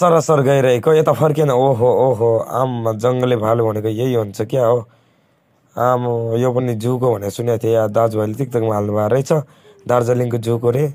असर असर गइरहेको यता फर्केन ओहो ओहो आम जङ्गली भालु भनेको यही हुन्छ क्या हो आम यो पनि जूको भनेर सुनेको थिएँ या दाजुभाइले माल्नु हाल्नुभएको रहेछ दार्जिलिङको जूको रे